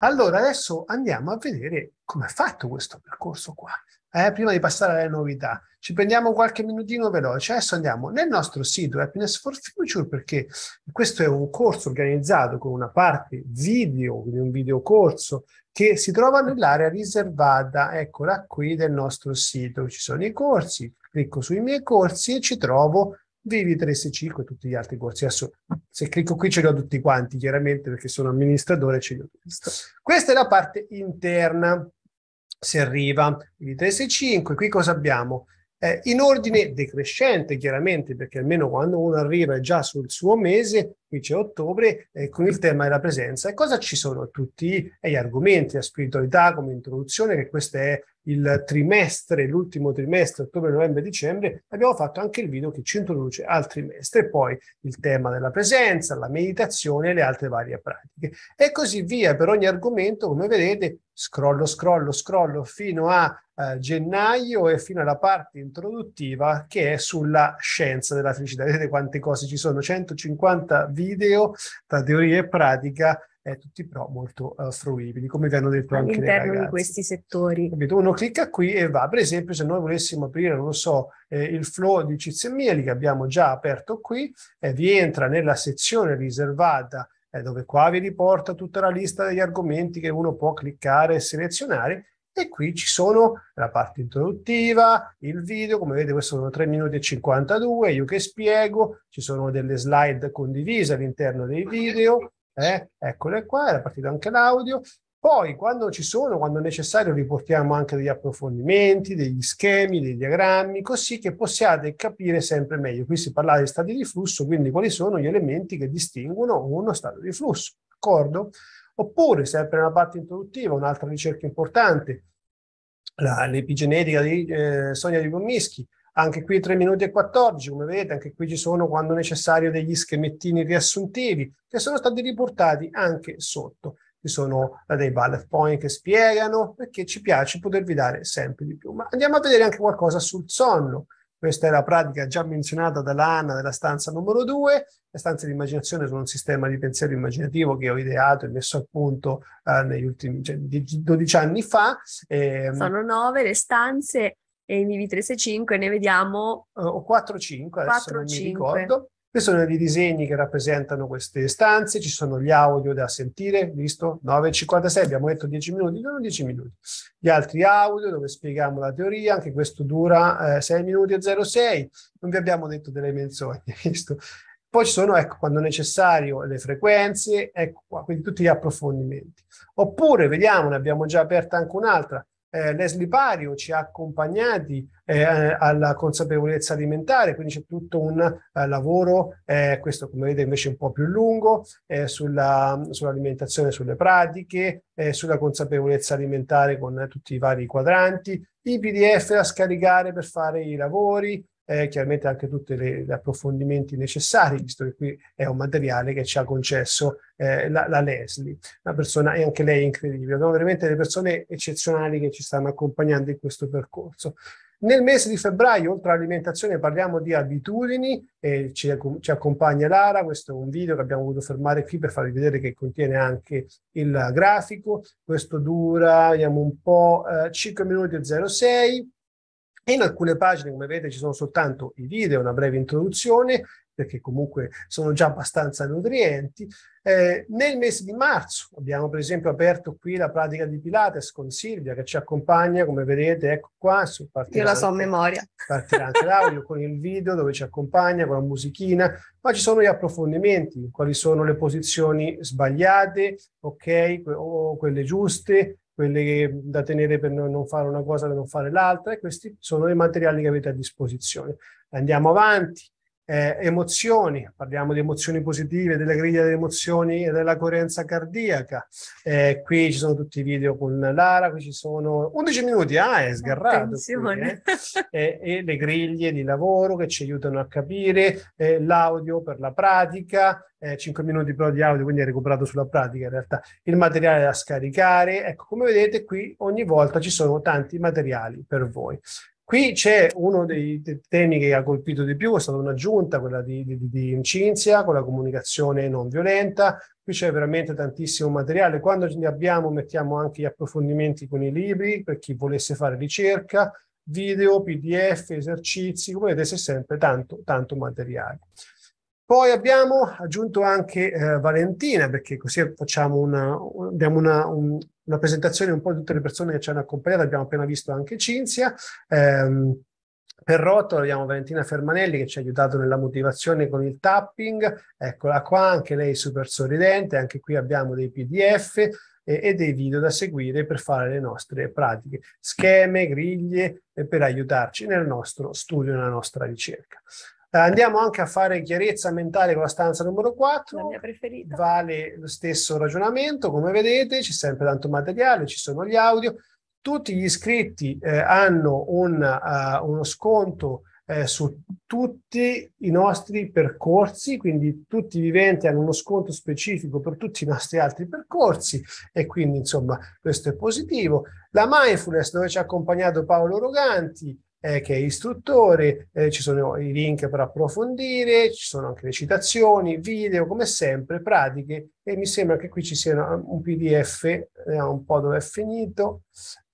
Allora, adesso andiamo a vedere come è fatto questo percorso qua. Eh, prima di passare alle novità, ci prendiamo qualche minutino veloce. Adesso andiamo nel nostro sito Happiness for Future perché questo è un corso organizzato con una parte video, quindi un videocorso che si trova nell'area riservata, eccola qui, del nostro sito. Ci sono i corsi, clicco sui miei corsi e ci trovo Vivi 365 e tutti gli altri corsi. Adesso, se clicco qui ce li ho tutti quanti, chiaramente, perché sono amministratore, ce li ho tutti. Questa è la parte interna. Se arriva Vivi 365, qui cosa abbiamo? Eh, in ordine decrescente, chiaramente, perché almeno quando uno arriva è già sul suo mese, qui c'è ottobre, eh, con il tema della presenza. E cosa ci sono tutti gli argomenti? La spiritualità come introduzione, che questa è il trimestre, l'ultimo trimestre, ottobre, novembre, dicembre, abbiamo fatto anche il video che ci introduce al trimestre poi il tema della presenza, la meditazione e le altre varie pratiche. E così via per ogni argomento, come vedete, scrollo, scrollo, scrollo fino a eh, gennaio e fino alla parte introduttiva che è sulla scienza della felicità. Vedete quante cose ci sono, 150 video tra teoria e pratica eh, tutti però molto uh, fruibili, come vi hanno detto anche All'interno di questi settori. Capito? Uno clicca qui e va, per esempio se noi volessimo aprire, non lo so, eh, il flow di Cizemieli che abbiamo già aperto qui, eh, vi entra nella sezione riservata eh, dove qua vi riporta tutta la lista degli argomenti che uno può cliccare e selezionare e qui ci sono la parte introduttiva, il video, come vedete questo sono 3 minuti e 52, io che spiego, ci sono delle slide condivise all'interno dei video, eh, eccole qua, era partito anche l'audio. Poi, quando ci sono, quando necessario, riportiamo anche degli approfondimenti, degli schemi, dei diagrammi, così che possiate capire sempre meglio. Qui si parla di stati di flusso, quindi quali sono gli elementi che distinguono uno stato di flusso, d'accordo? Oppure, sempre nella parte introduttiva, un'altra ricerca importante, l'epigenetica di eh, Sonia di Gommischi, anche qui 3 minuti e 14, come vedete, anche qui ci sono quando necessario degli schemettini riassuntivi che sono stati riportati anche sotto. Ci sono eh, dei bullet point che spiegano perché ci piace potervi dare sempre di più. Ma andiamo a vedere anche qualcosa sul sonno. Questa è la pratica già menzionata dalla Anna della stanza numero 2. Le stanze di immaginazione sono un sistema di pensiero immaginativo che ho ideato e messo a punto eh, negli ultimi cioè, 12 anni fa. E, ehm, sono nove le stanze e ne inviti 3, 6, 5, ne vediamo... Uh, o 4, 5, 4, adesso 5. mi ricordo. Questi sono i disegni che rappresentano queste stanze, ci sono gli audio da sentire, visto? 9,56, abbiamo detto 10 minuti, non 10 minuti. Gli altri audio dove spieghiamo la teoria, anche questo dura eh, 6 minuti e 06, non vi abbiamo detto delle menzogne, visto? Poi ci sono, ecco, quando necessario, le frequenze, ecco qua, quindi tutti gli approfondimenti. Oppure, vediamo, ne abbiamo già aperta anche un'altra, eh, Leslie Pario ci ha accompagnati eh, alla consapevolezza alimentare, quindi c'è tutto un uh, lavoro, eh, questo come vedete invece un po' più lungo, eh, sulla, sull'alimentazione, sulle pratiche, eh, sulla consapevolezza alimentare con tutti i vari quadranti, i PDF da scaricare per fare i lavori, eh, chiaramente anche tutti gli approfondimenti necessari, visto che qui è un materiale che ci ha concesso eh, la, la, Leslie, una persona e anche lei è incredibile. Abbiamo veramente delle persone eccezionali che ci stanno accompagnando in questo percorso. Nel mese di febbraio, oltre all'alimentazione, parliamo di abitudini e ci, ci, accompagna Lara. Questo è un video che abbiamo voluto fermare qui per farvi vedere che contiene anche il grafico. Questo dura, vediamo un po', eh, 5 minuti e 06 in alcune pagine, come vedete, ci sono soltanto i video, una breve introduzione, perché comunque sono già abbastanza nutrienti. Eh, nel mese di marzo abbiamo per esempio aperto qui la pratica di Pilates con Silvia che ci accompagna, come vedete, ecco qua. Su Io la so a memoria. Partirà anche l'audio con il video dove ci accompagna, con la musichina, ma ci sono gli approfondimenti, quali sono le posizioni sbagliate, ok, o quelle giuste, quelle da tenere per non fare una cosa, per non fare l'altra, e questi sono i materiali che avete a disposizione. Andiamo avanti, eh, emozioni, parliamo di emozioni positive, della griglia delle emozioni e della coerenza cardiaca. Eh, qui ci sono tutti i video con Lara, qui ci sono 11 minuti, ah, è sgarrato. Qui, eh? e, eh, e, le griglie di lavoro che ci aiutano a capire, eh, l'audio per la pratica, 5 eh, minuti però di audio, quindi è recuperato sulla pratica in realtà, il materiale da scaricare. Ecco, come vedete qui ogni volta ci sono tanti materiali per voi. Qui c'è uno dei temi che ha colpito di più, è stata un'aggiunta, quella di, di, di Incinzia, con la comunicazione non violenta. Qui c'è veramente tantissimo materiale. Quando ne abbiamo mettiamo anche gli approfondimenti con i libri, per chi volesse fare ricerca, video, pdf, esercizi, come vedete c'è sempre tanto, tanto materiale. Poi abbiamo aggiunto anche eh, Valentina, perché così facciamo una, una, un, una presentazione un po' di tutte le persone che ci hanno accompagnato, abbiamo appena visto anche Cinzia. Ehm, per Rotolo abbiamo Valentina Fermanelli che ci ha aiutato nella motivazione con il tapping, eccola qua, anche lei super sorridente, anche qui abbiamo dei pdf e, e dei video da seguire per fare le nostre pratiche, scheme, griglie eh, per aiutarci nel nostro studio, nella nostra ricerca. Eh, andiamo anche a fare chiarezza mentale con la stanza numero 4. La mia preferita. Vale lo stesso ragionamento, come vedete, c'è sempre tanto materiale, ci sono gli audio. Tutti gli iscritti eh, hanno un, uh, uno sconto eh, su tutti i nostri percorsi, quindi tutti i viventi hanno uno sconto specifico per tutti i nostri altri percorsi e quindi insomma questo è positivo. La mindfulness dove ci ha accompagnato Paolo Roganti, eh, che è istruttore, eh, ci sono i link per approfondire, ci sono anche le citazioni, video, come sempre, pratiche e mi sembra che qui ci sia un PDF, vediamo eh, un po' dove è finito,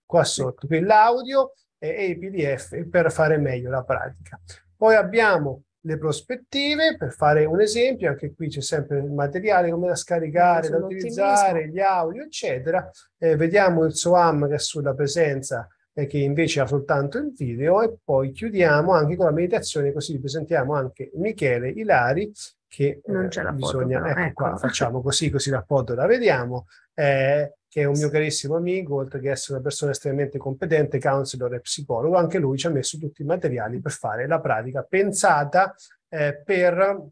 qua sotto, qui l'audio e, e i PDF per fare meglio la pratica. Poi abbiamo le prospettive, per fare un esempio, anche qui c'è sempre il materiale, come da scaricare, da utilizzare, gli audio, eccetera. Eh, vediamo il SOAM che è sulla presenza eh, che invece ha soltanto il video e poi chiudiamo anche con la meditazione così vi presentiamo anche Michele Ilari che non eh, c'è la bisogna, foto, ecco, ecco, qua, ecco. facciamo così, così la foto la vediamo, eh, che è un mio carissimo amico, oltre che essere una persona estremamente competente, counselor e psicologo, anche lui ci ha messo tutti i materiali per fare la pratica pensata eh, per,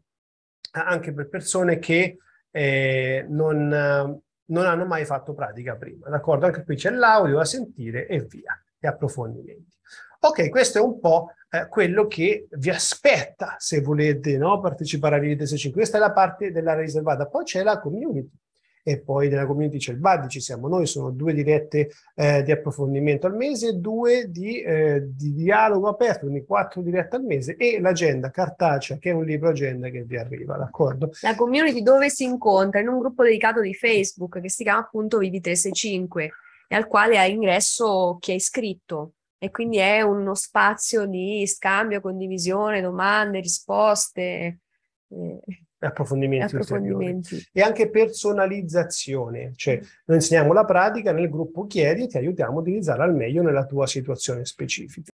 anche per persone che eh, non, non hanno mai fatto pratica prima, d'accordo? Anche qui c'è l'audio da sentire e via e approfondimenti. Ok, questo è un po' eh, quello che vi aspetta se volete no, partecipare a Vividese 5. Questa è la parte della riservata, poi c'è la community e poi della community c'è il BAD, ci siamo noi, sono due dirette eh, di approfondimento al mese due di, eh, di, dialogo aperto, quindi quattro dirette al mese e l'agenda cartacea che è un libro agenda che vi arriva, d'accordo? La community dove si incontra? In un gruppo dedicato di Facebook che si chiama appunto Vivi365 e al quale ha ingresso chi è iscritto. E quindi è uno spazio di scambio, condivisione, domande, risposte. Eh, approfondimenti, approfondimenti. e anche personalizzazione, cioè noi insegniamo la pratica nel gruppo chiedi e ti aiutiamo a utilizzarla al meglio nella tua situazione specifica.